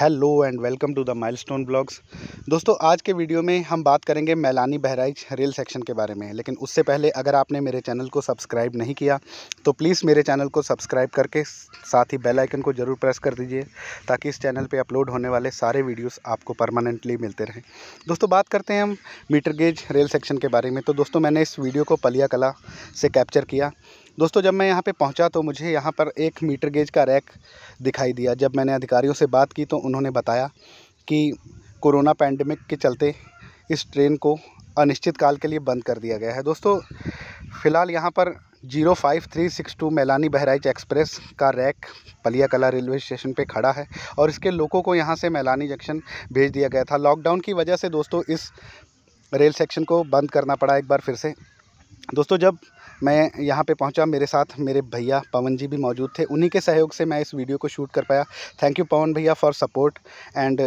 hello and welcome to the Milestone blogs दोस्तों आज के वीडियो में हम बात करेंगे मैलानी बहराइच रेल सेक्शन के बारे में लेकिन उससे पहले अगर आपने मेरे चैनल को सब्सक्राइब नहीं किया तो प्लीज़ मेरे चैनल को सब्सक्राइब करके साथ ही बेल आइकन को ज़रूर प्रेस कर दीजिए ताकि इस चैनल पे अपलोड होने वाले सारे वीडियोज़ आपको परमानेंटली मिलते रहें दोस्तों बात करते हैं हम मीटर गेज रेल सेक्शन के बारे में तो दोस्तों मैंने इस वीडियो को पलिया कला से कैप्चर किया दोस्तों जब मैं यहाँ पे पहुँचा तो मुझे यहाँ पर एक मीटर गेज का रैक दिखाई दिया जब मैंने अधिकारियों से बात की तो उन्होंने बताया कि कोरोना पैंडमिक के चलते इस ट्रेन को अनिश्चित काल के लिए बंद कर दिया गया है दोस्तों फ़िलहाल यहाँ पर zero five three six two Mailani Bahraich express का rake Paliya Kala railway station पे खड़ा है और इसके लोगों को यहाँ से मेलानी जंक्शन भेज दिया गया था लॉकडाउन की वजह से दोस्तों इस रेल सेक्शन को बंद करना पड़ा एक बार फिर से दोस्तों जब मैं यहाँ पे पहुँचा मेरे साथ मेरे भैया पवन जी भी मौजूद थे उन्हीं के सहयोग से मैं इस वीडियो को शूट कर पाया थैंक यू पवन भैया फॉर सपोर्ट एंड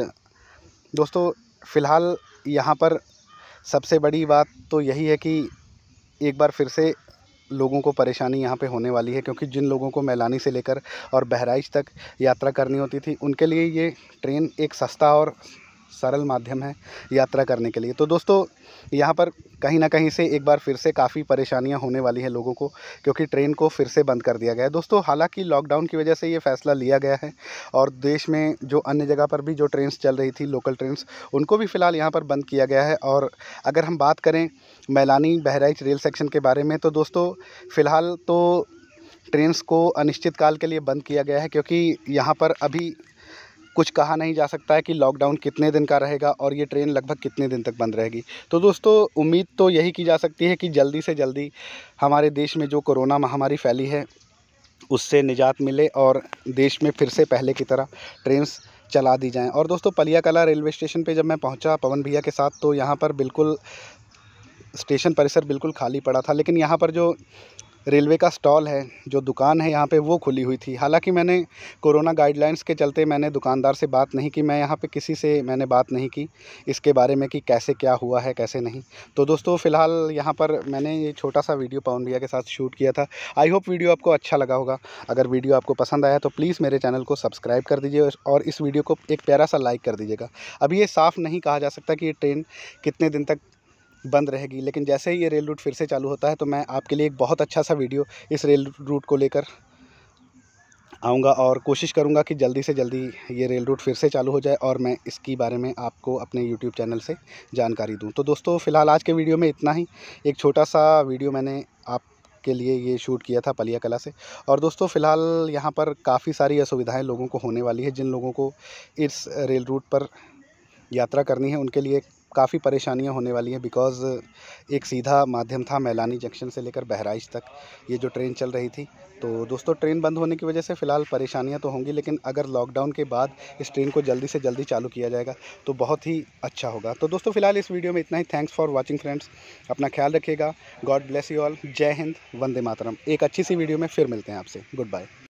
दोस्तों फ़िलहाल यहाँ पर सबसे बड़ी बात तो यही है कि एक बार फिर से लोगों को परेशानी यहाँ पे होने वाली है क्योंकि जिन लोगों को मैलानी से लेकर और बहराइच तक यात्रा करनी होती थी उनके लिए ये ट्रेन एक सस्ता और सरल माध्यम है यात्रा करने के लिए तो दोस्तों यहाँ पर कहीं ना कहीं से एक बार फिर से काफ़ी परेशानियाँ होने वाली हैं लोगों को क्योंकि ट्रेन को फिर से बंद कर दिया गया है दोस्तों हालांकि लॉकडाउन की वजह से ये फ़ैसला लिया गया है और देश में जो अन्य जगह पर भी जो ट्रेन चल रही थी लोकल ट्रेन उनको भी फ़िलहाल यहाँ पर बंद किया गया है और अगर हम बात करें मैलानी बहराइच रेल सेक्शन के बारे में तो दोस्तों फ़िलहाल तो ट्रेन्स को अनिश्चितकाल के लिए बंद किया गया है क्योंकि यहाँ पर अभी कुछ कहा नहीं जा सकता है कि लॉकडाउन कितने दिन का रहेगा और ये ट्रेन लगभग कितने दिन तक बंद रहेगी तो दोस्तों उम्मीद तो यही की जा सकती है कि जल्दी से जल्दी हमारे देश में जो कोरोना महामारी फैली है उससे निजात मिले और देश में फिर से पहले की तरह ट्रेन्स चला दी जाएँ और दोस्तों पलिया कला रेलवे स्टेशन पर जब मैं पहुँचा पवन भैया के साथ तो यहाँ पर बिल्कुल स्टेशन परिसर बिल्कुल खाली पड़ा था लेकिन यहाँ पर जो रेलवे का स्टॉल है जो दुकान है यहाँ पे वो खुली हुई थी हालांकि मैंने कोरोना गाइडलाइंस के चलते मैंने दुकानदार से बात नहीं की मैं यहाँ पे किसी से मैंने बात नहीं की इसके बारे में कि कैसे क्या हुआ है कैसे नहीं तो दोस्तों फ़िलहाल यहाँ पर मैंने ये छोटा सा वीडियो पवन भैया के साथ शूट किया था आई होप वीडियो आपको अच्छा लगा होगा अगर वीडियो आपको पसंद आया तो प्लीज़ मेरे चैनल को सब्सक्राइब कर दीजिए और इस वीडियो को एक प्यारा सा लाइक कर दीजिएगा अभी ये साफ़ नहीं कहा जा सकता कि ये ट्रेन कितने दिन तक बंद रहेगी लेकिन जैसे ही ये रेल रूट फिर से चालू होता है तो मैं आपके लिए एक बहुत अच्छा सा वीडियो इस रेल रूट को लेकर आऊँगा और कोशिश करूँगा कि जल्दी से जल्दी ये रेल रूट फिर से चालू हो जाए और मैं इसकी बारे में आपको अपने यूट्यूब चैनल से जानकारी दूँ तो दोस्तों फ़िलहाल आज के वीडियो में इतना ही एक छोटा सा वीडियो मैंने आप के लिए ये शूट किया था पलिया कला से और दोस्तों फ़िलहाल यहाँ पर काफ़ी सारी असुविधाएं लोगों को होने वाली है जिन लोगों को इस रेल रूट पर यात्रा करनी है उनके लिए काफ़ी परेशानियां होने वाली हैं बिकॉज़ एक सीधा माध्यम था मैलानी जंक्शन से लेकर बहराइच तक ये जो ट्रेन चल रही थी तो दोस्तों ट्रेन बंद होने की वजह से फ़िलहाल परेशानियां तो होंगी लेकिन अगर लॉकडाउन के बाद इस ट्रेन को जल्दी से जल्दी चालू किया जाएगा तो बहुत ही अच्छा होगा तो दोस्तों फ़िलहाल इस वीडियो में इतना ही थैंक्स फॉर वॉचिंग फ्रेंड्स अपना ख्याल रखिएगा गॉड ब्लेस यू ऑल जय हिंद वंदे मातरम एक अच्छी सी वीडियो में फिर मिलते हैं आपसे गुड बाय